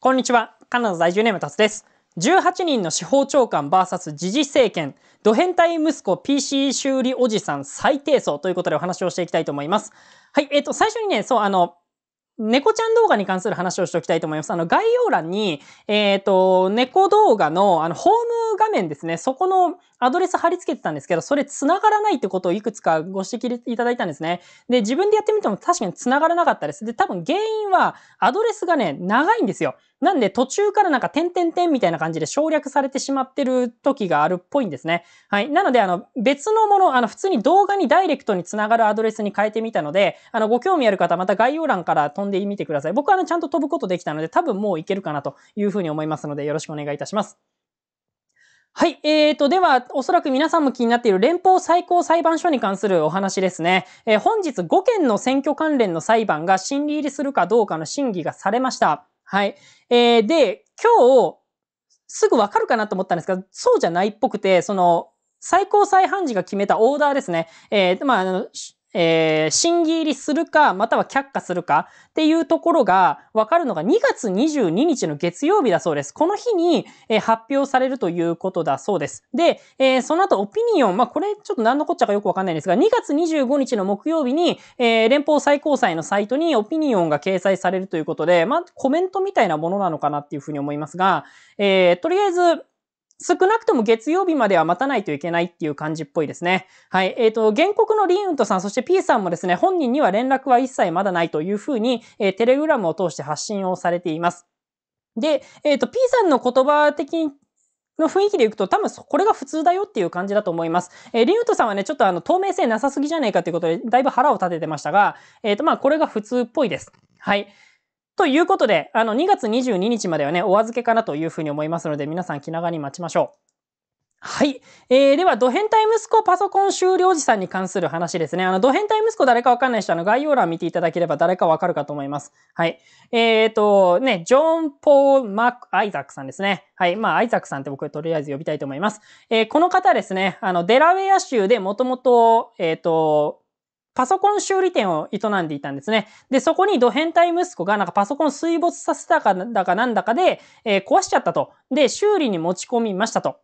こんにちは。カナダ在住ネームタツです。18人の司法長官 VS 時事政権、ド変態息子 PC 修理おじさん最低層ということでお話をしていきたいと思います。はい、えっ、ー、と、最初にね、そう、あの、猫ちゃん動画に関する話をしておきたいと思います。あの、概要欄に、えっ、ー、と、猫動画の、あの、ホーム画面ですね、そこのアドレス貼り付けてたんですけど、それ繋がらないってことをいくつかご指摘いただいたんですね。で、自分でやってみても確かに繋がらなかったです。で、多分原因は、アドレスがね、長いんですよ。なんで途中からなんか点々点みたいな感じで省略されてしまってる時があるっぽいんですね。はい。なので、あの、別のもの、あの、普通に動画にダイレクトにつながるアドレスに変えてみたので、あの、ご興味ある方、また概要欄から飛んでみてください。僕はあの、ちゃんと飛ぶことできたので、多分もういけるかなというふうに思いますので、よろしくお願いいたします。はい。えーと、では、おそらく皆さんも気になっている連邦最高裁判所に関するお話ですね。えー、本日5件の選挙関連の裁判が審理入りするかどうかの審議がされました。はい。えー、で、今日、すぐわかるかなと思ったんですが、そうじゃないっぽくて、その、最高裁判事が決めたオーダーですね。えー、まあ、あの、えー、審議入りするか、または却下するかっていうところが分かるのが2月22日の月曜日だそうです。この日に、えー、発表されるということだそうです。で、えー、その後オピニオン、まあ、これちょっと何のこっちゃかよくわかんないんですが、2月25日の木曜日に、え連邦最高裁のサイトにオピニオンが掲載されるということで、まあ、コメントみたいなものなのかなっていうふうに思いますが、えとりあえず、少なくとも月曜日までは待たないといけないっていう感じっぽいですね。はい。えっ、ー、と、原告のリンウントさん、そして P さんもですね、本人には連絡は一切まだないというふうに、えー、テレグラムを通して発信をされています。で、えっ、ー、と、P さんの言葉的にの雰囲気でいくと多分これが普通だよっていう感じだと思います。えー、リュントさんはね、ちょっとあの透明性なさすぎじゃないかということで、だいぶ腹を立ててましたが、えっ、ー、とまあこれが普通っぽいです。はい。ということで、あの、2月22日まではね、お預けかなというふうに思いますので、皆さん気長に待ちましょう。はい。えー、では、ド変態息子パソコン終了時さんに関する話ですね。あの、ド変態息子誰かわかんない人、あの、概要欄見ていただければ誰かわかるかと思います。はい。えーと、ね、ジョン・ポーマック・アイザックさんですね。はい。まあ、アイザックさんって僕とりあえず呼びたいと思います。えー、この方ですね、あの、デラウェア州でもともと、えーと、パソコン修理店を営んでいたんですね。で、そこに土変態息子がなんかパソコン水没させたかだかなんだかで、えー、壊しちゃったと。で、修理に持ち込みましたと。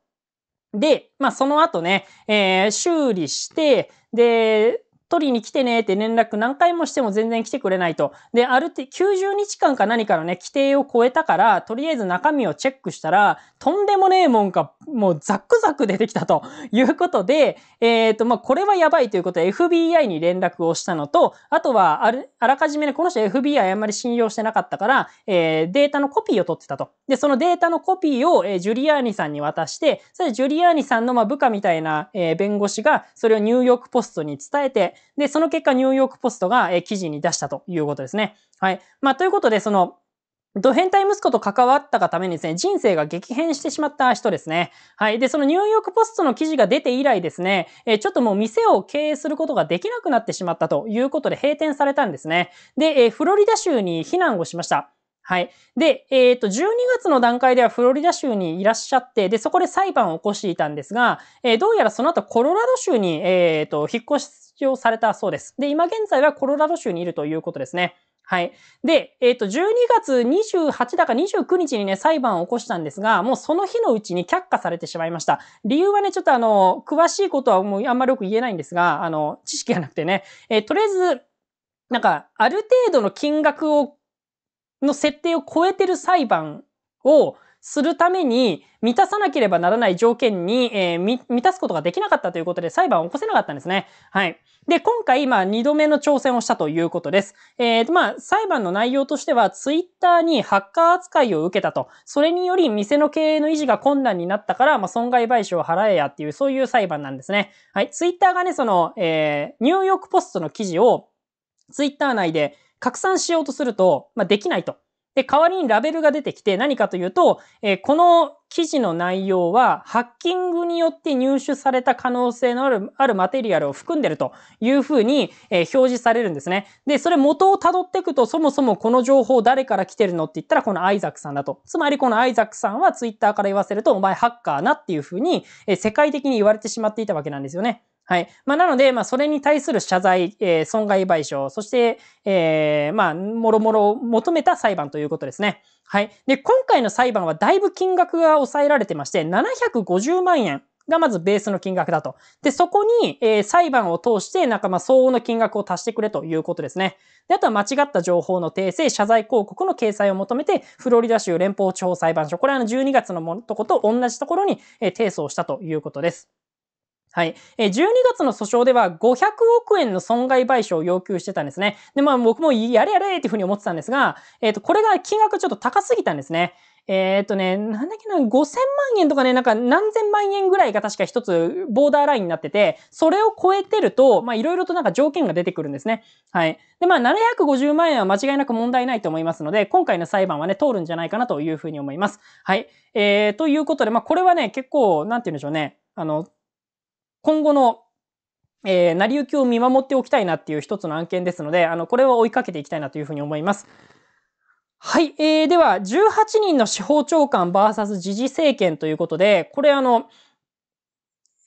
で、まあその後ね、えー、修理して、で、取りに来てねって連絡何回もしても全然来てくれないと。で、あるって90日間か何かのね、規定を超えたから、とりあえず中身をチェックしたら、とんでもねえもんが、もうザックザク出てきたと いうことで、えっ、ー、と、まあ、これはやばいということで FBI に連絡をしたのと、あとはああらかじめね、この人 FBI あんまり信用してなかったから、えー、データのコピーを取ってたと。で、そのデータのコピーを、えー、ジュリアーニさんに渡して、それでジュリアーニさんの、まあ、部下みたいな、えー、弁護士が、それをニューヨークポストに伝えて、で、その結果、ニューヨークポストが、え記事に出したということですね。はい。まあ、ということで、その、ド変態息子と関わったがためにですね、人生が激変してしまった人ですね。はい。で、そのニューヨークポストの記事が出て以来ですね、えちょっともう店を経営することができなくなってしまったということで閉店されたんですね。で、えフロリダ州に避難をしました。はい。で、えっ、ー、と、12月の段階ではフロリダ州にいらっしゃって、で、そこで裁判を起こしていたんですが、えー、どうやらその後コロラド州に、えっ、ー、と、引っ越しをされたそうです。で、今現在はコロラド州にいるということですね。はい。で、えっ、ー、と、12月28だか29日にね、裁判を起こしたんですが、もうその日のうちに却下されてしまいました。理由はね、ちょっとあの、詳しいことはもうあんまりよく言えないんですが、あの、知識がなくてね、えー、とりあえず、なんか、ある程度の金額をの設定を超えてる裁判をするために満たさなければならない条件に、えー、満たすことができなかったということで裁判を起こせなかったんですね。はい。で、今回、まあ、2度目の挑戦をしたということです。えー、と、まあ、裁判の内容としては、ツイッターにハッカー扱いを受けたと。それにより、店の経営の維持が困難になったから、まあ、損害賠償を払えやっていう、そういう裁判なんですね。はい。ツイッターがね、その、えー、ニューヨークポストの記事を、ツイッター内で、拡散しようとすると、まあ、できないと。で、代わりにラベルが出てきて何かというと、えー、この記事の内容はハッキングによって入手された可能性のある、あるマテリアルを含んでるというふうに、えー、表示されるんですね。で、それ元を辿っていくとそもそもこの情報誰から来てるのって言ったらこのアイザックさんだと。つまりこのアイザックさんはツイッターから言わせるとお前ハッカーなっていうふうに、えー、世界的に言われてしまっていたわけなんですよね。はい。まあ、なので、まあ、それに対する謝罪、えー、損害賠償、そして、えー、まあ、もろもろ求めた裁判ということですね。はい。で、今回の裁判はだいぶ金額が抑えられてまして、750万円がまずベースの金額だと。で、そこに、えー、裁判を通して、なんかまあ相応の金額を足してくれということですね。で、あとは間違った情報の訂正、謝罪広告の掲載を求めて、フロリダ州連邦地方裁判所、これはあの12月のとこと同じところに、えー、提訴をしたということです。はい。えー、12月の訴訟では500億円の損害賠償を要求してたんですね。で、まあ僕もやれやれっていうふうに思ってたんですが、えっ、ー、と、これが金額ちょっと高すぎたんですね。えっ、ー、とね、なんだっけな、5000万円とかね、なんか何千万円ぐらいが確か一つボーダーラインになってて、それを超えてると、まあいろいろとなんか条件が出てくるんですね。はい。で、まあ750万円は間違いなく問題ないと思いますので、今回の裁判はね、通るんじゃないかなというふうに思います。はい。えー、ということで、まあこれはね、結構、なんて言うんでしょうね。あの、今後のえー、成り行きを見守っておきたいなっていう一つの案件ですので、あの、これは追いかけていきたいなというふうに思います。はい。えー、では、18人の司法長官 VS 時事政権ということで、これあの、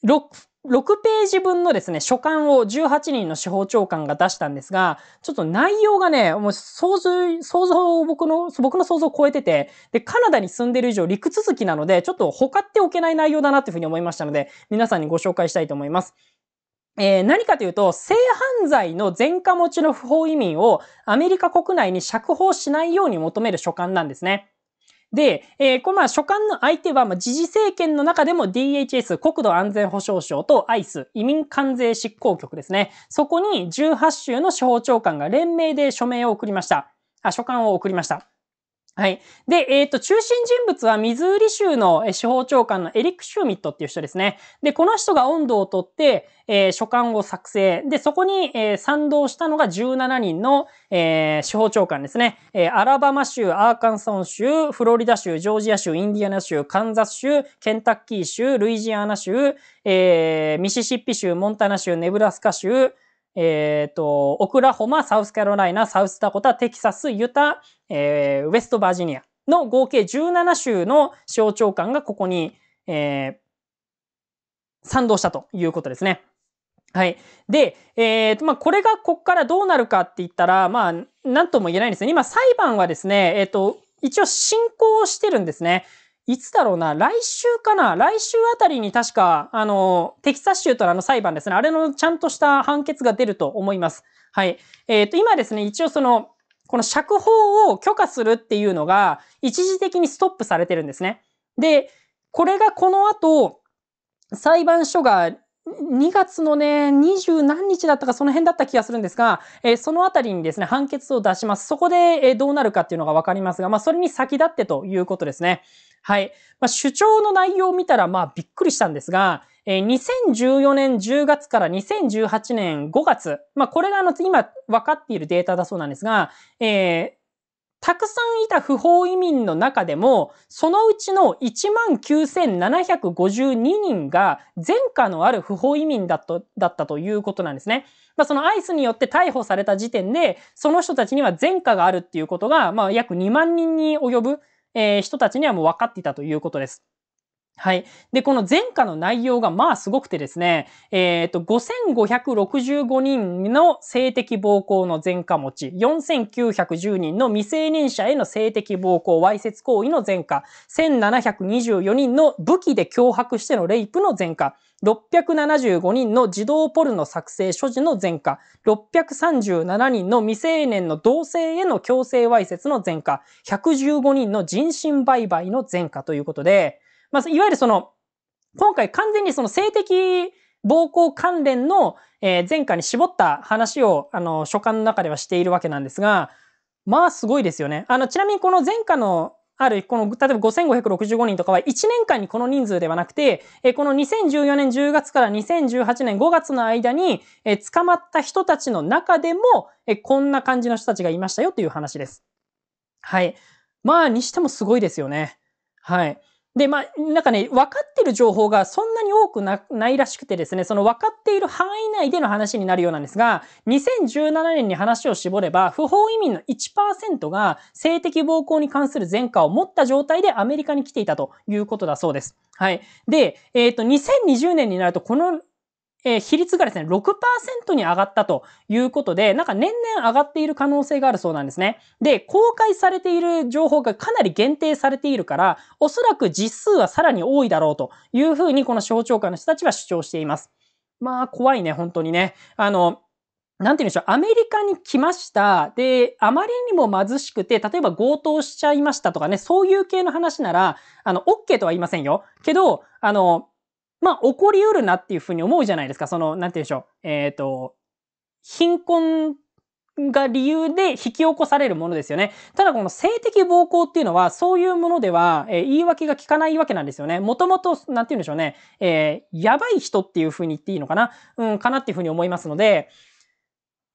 6 6ページ分のですね、書簡を18人の司法長官が出したんですが、ちょっと内容がね、もう想像、想像を僕の、僕の想像を超えてて、で、カナダに住んでる以上陸続きなので、ちょっと他っておけない内容だなっていうふうに思いましたので、皆さんにご紹介したいと思います。えー、何かというと、性犯罪の前科持ちの不法移民をアメリカ国内に釈放しないように求める書簡なんですね。で、えー、これまあ所管の相手は、まあ、時事政権の中でも DHS、国土安全保障省と ICE、移民関税執行局ですね。そこに18州の司法長官が連名で署名を送りました。あ、所管を送りました。はい。で、えっ、ー、と、中心人物はミズーリ州の司法長官のエリック・シューミットっていう人ですね。で、この人が温度をとって、えー、書簡を作成。で、そこに、えー、賛同したのが17人の、えー、司法長官ですね。えアラバマ州、アーカンソン州、フロリダ州、ジョージア州、インディアナ州、カンザス州、ケンタッキー州、ルイジアナ州、えミシシッピ州、モンタナ州、ネブラスカ州、えっ、ー、と、オクラホマ、サウスカロライナ、サウスダコタ、テキサス、ユタ、えー、ウェストバージニアの合計17州の省庁官がここに、えー、賛同したということですね。はい。で、えーとまあ、これがここからどうなるかって言ったら、まあ、なんとも言えないんですね。今、裁判はですね、えっ、ー、と、一応進行してるんですね。いつだろうな、来週かな来週あたりに確か、あの、テキサス州とのあの裁判ですね。あれのちゃんとした判決が出ると思います。はい。えっ、ー、と、今ですね、一応その、この釈放を許可するっていうのが、一時的にストップされてるんですね。で、これがこの後、裁判所が2月のね、二十何日だったかその辺だった気がするんですが、えー、そのあたりにですね、判決を出します。そこで、えー、どうなるかっていうのがわかりますが、まあ、それに先立ってということですね。はい。まあ、主張の内容を見たら、まあ、びっくりしたんですが、えー、2014年10月から2018年5月、まあ、これがあの、今分かっているデータだそうなんですが、えーたくさんいた不法移民の中でも、そのうちの19,752人が前科のある不法移民だったということなんですね。まあ、そのアイスによって逮捕された時点で、その人たちには前科があるっていうことが、まあ、約2万人に及ぶ、えー、人たちにはもう分かっていたということです。はい。で、この前科の内容がまあすごくてですね、えっ、ー、と、5565人の性的暴行の前科持ち、4910人の未成年者への性的暴行、わいせつ行為の前科、1724人の武器で脅迫してのレイプの前科、675人の児童ポルノ作成所持の前科、637人の未成年の同性への強制わいせつの前科、115人の人身売買の前科ということで、まあ、いわゆるその、今回完全にその性的暴行関連の、えー、前科に絞った話を、あの、書簡の中ではしているわけなんですが、まあすごいですよね。あの、ちなみにこの前科のある、この、例えば5565人とかは1年間にこの人数ではなくて、えこの2014年10月から2018年5月の間に、え捕まった人たちの中でも、えこんな感じの人たちがいましたよという話です。はい。まあ、にしてもすごいですよね。はい。で、まあ、なんかね、分かってる情報がそんなに多くないらしくてですね、その分かっている範囲内での話になるようなんですが、2017年に話を絞れば、不法移民の1%が性的暴行に関する前科を持った状態でアメリカに来ていたということだそうです。はい。で、えっ、ー、と、2020年になると、このえ比率がですね、6%に上がったということで、なんか年々上がっている可能性があるそうなんですね。で、公開されている情報がかなり限定されているから、おそらく実数はさらに多いだろうというふうに、この省庁会の人たちは主張しています。まあ、怖いね、本当にね。あの、なんて言うんでしょう、アメリカに来ました。で、あまりにも貧しくて、例えば強盗しちゃいましたとかね、そういう系の話なら、あの、OK とは言いませんよ。けど、あの、まあ、起こりうるなっていうふうに思うじゃないですか。その、なんて言うんでしょう。えっ、ー、と、貧困が理由で引き起こされるものですよね。ただこの性的暴行っていうのはそういうものでは、えー、言い訳が効かないわけなんですよね。もともと、なんて言うんでしょうね。えー、やばい人っていうふうに言っていいのかなうん、かなっていうふうに思いますので、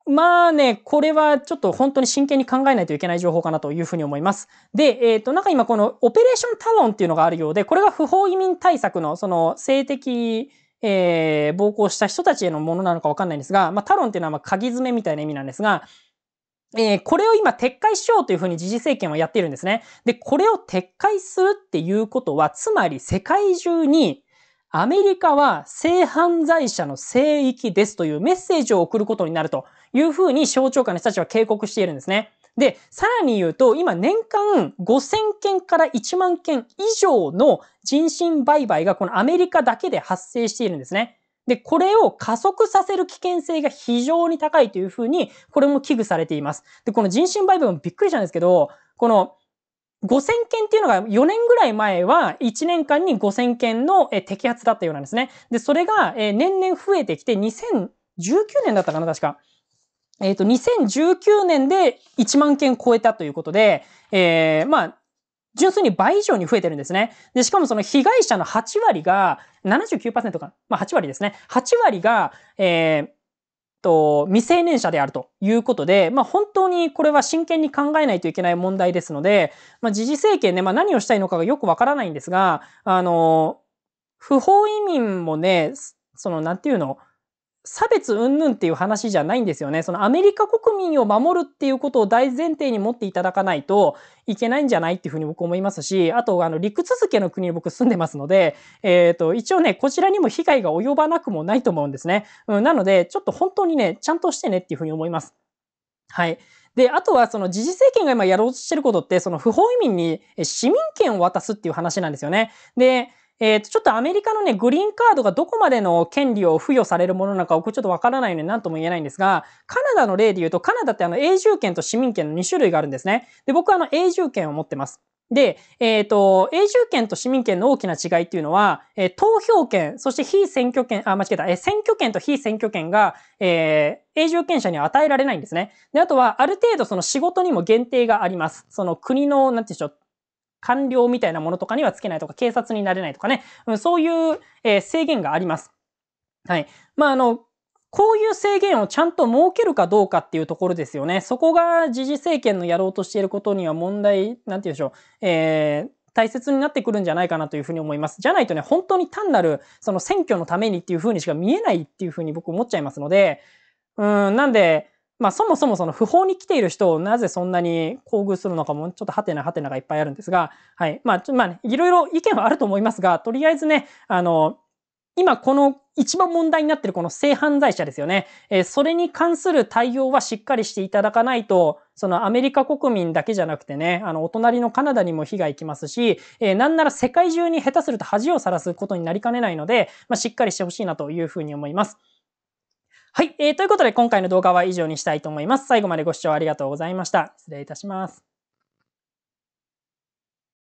まあね、これはちょっと本当に真剣に考えないといけない情報かなというふうに思います。で、えっ、ー、と、なんか今このオペレーションタロンっていうのがあるようで、これが不法移民対策のその性的、えー、暴行した人たちへのものなのかわかんないんですが、まあタロンっていうのはまあ鍵詰めみたいな意味なんですが、えー、これを今撤回しようというふうに自治政権はやっているんですね。で、これを撤回するっていうことは、つまり世界中にアメリカは性犯罪者の聖域ですというメッセージを送ることになるというふうに省庁官の人たちは警告しているんですね。で、さらに言うと、今年間5000件から1万件以上の人身売買がこのアメリカだけで発生しているんですね。で、これを加速させる危険性が非常に高いというふうに、これも危惧されています。で、この人身売買もびっくりしたんですけど、この5000件っていうのが4年ぐらい前は1年間に5000件の摘発だったようなんですね。で、それが年々増えてきて2019年だったかな、確か。えっ、ー、と、2019年で1万件超えたということで、えー、まあ、純粋に倍以上に増えてるんですね。で、しかもその被害者の8割が、79%か、まあ8割ですね。8割が、えー、と、未成年者であるということで、まあ本当にこれは真剣に考えないといけない問題ですので、まあ時事政権ね、まあ何をしたいのかがよくわからないんですが、あの、不法移民もね、その、なんていうの、差別云々っていう話じゃないんですよね。そのアメリカ国民を守るっていうことを大前提に持っていただかないといけないんじゃないっていうふうに僕思いますし、あと、あの、陸続けの国に僕住んでますので、えっ、ー、と、一応ね、こちらにも被害が及ばなくもないと思うんですね。うん、なので、ちょっと本当にね、ちゃんとしてねっていうふうに思います。はい。で、あとはその自治政権が今やろうとしてることって、その不法移民に市民権を渡すっていう話なんですよね。で、えっ、ー、と、ちょっとアメリカのね、グリーンカードがどこまでの権利を付与されるものなのか、僕ちょっとわからないので何とも言えないんですが、カナダの例で言うと、カナダってあの永住権と市民権の2種類があるんですね。で、僕はあの永住権を持ってます。で、えっ、ー、と、永住権と市民権の大きな違いっていうのは、えー、投票権、そして非選挙権、あ、間違えた、えー、選挙権と非選挙権が、えー、永住権者には与えられないんですね。で、あとは、ある程度その仕事にも限定があります。その国の、なんていうんでしょう、官僚みたいなものとかにはつけないとか、警察になれないとかね、うん、そういう、えー、制限があります。はい。まあ、あの、こういう制限をちゃんと設けるかどうかっていうところですよね。そこが自治政権のやろうとしていることには問題、なんて言うんでしょう。えー大切になってくるんじゃないかなというふうに思います。じゃないとね、本当に単なる、その選挙のためにっていうふうにしか見えないっていうふうに僕思っちゃいますので、うん、なんで、まあ、そもそもその不法に来ている人をなぜそんなに厚遇するのかもちょっとハテナハテナがいっぱいあるんですが、はい。まあ、ちょまあ、ね、いろいろ意見はあると思いますが、とりあえずね、あの、今この一番問題になってるこの性犯罪者ですよね。えー、それに関する対応はしっかりしていただかないと、そのアメリカ国民だけじゃなくてね、あの、お隣のカナダにも被害行きますし、えー、なんなら世界中に下手すると恥をさらすことになりかねないので、まあ、しっかりしてほしいなというふうに思います。はい、えー、ということで今回の動画は以上にしたいと思います。最後までご視聴ありがとうございました。失礼いたします。